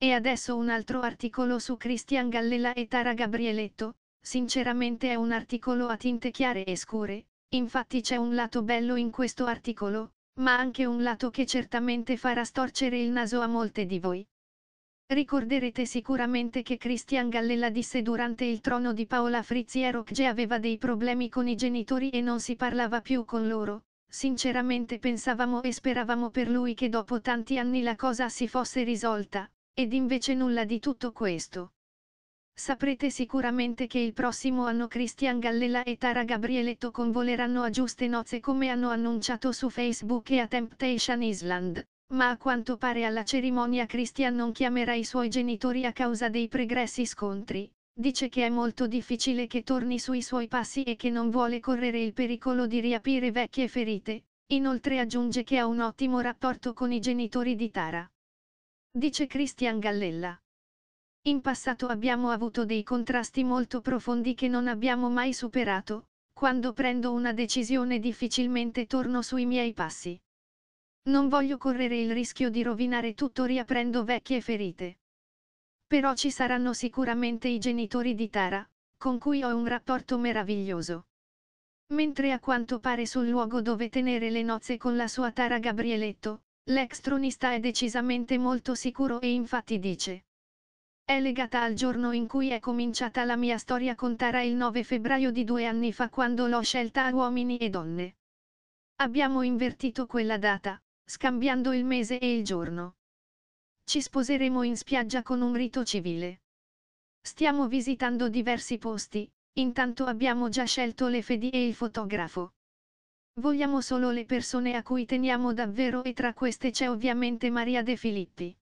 E adesso un altro articolo su Christian Gallela e Tara Gabrieletto, sinceramente è un articolo a tinte chiare e scure, infatti c'è un lato bello in questo articolo, ma anche un lato che certamente farà storcere il naso a molte di voi. Ricorderete sicuramente che Christian Gallela disse durante il trono di Paola Friziero che aveva dei problemi con i genitori e non si parlava più con loro, sinceramente pensavamo e speravamo per lui che dopo tanti anni la cosa si fosse risolta, ed invece nulla di tutto questo. Saprete sicuramente che il prossimo anno Christian Gallela e Tara Gabrieletto convoleranno a giuste nozze come hanno annunciato su Facebook e a Temptation Island, ma a quanto pare alla cerimonia Christian non chiamerà i suoi genitori a causa dei pregressi scontri. Dice che è molto difficile che torni sui suoi passi e che non vuole correre il pericolo di riapire vecchie ferite, inoltre aggiunge che ha un ottimo rapporto con i genitori di Tara dice Christian Gallella. In passato abbiamo avuto dei contrasti molto profondi che non abbiamo mai superato, quando prendo una decisione difficilmente torno sui miei passi. Non voglio correre il rischio di rovinare tutto riaprendo vecchie ferite. Però ci saranno sicuramente i genitori di Tara, con cui ho un rapporto meraviglioso. Mentre a quanto pare sul luogo dove tenere le nozze con la sua Tara Gabrieletto, L'ex tronista è decisamente molto sicuro e infatti dice. È legata al giorno in cui è cominciata la mia storia con Tara il 9 febbraio di due anni fa quando l'ho scelta a uomini e donne. Abbiamo invertito quella data, scambiando il mese e il giorno. Ci sposeremo in spiaggia con un rito civile. Stiamo visitando diversi posti, intanto abbiamo già scelto le fedi e il fotografo. Vogliamo solo le persone a cui teniamo davvero e tra queste c'è ovviamente Maria De Filippi.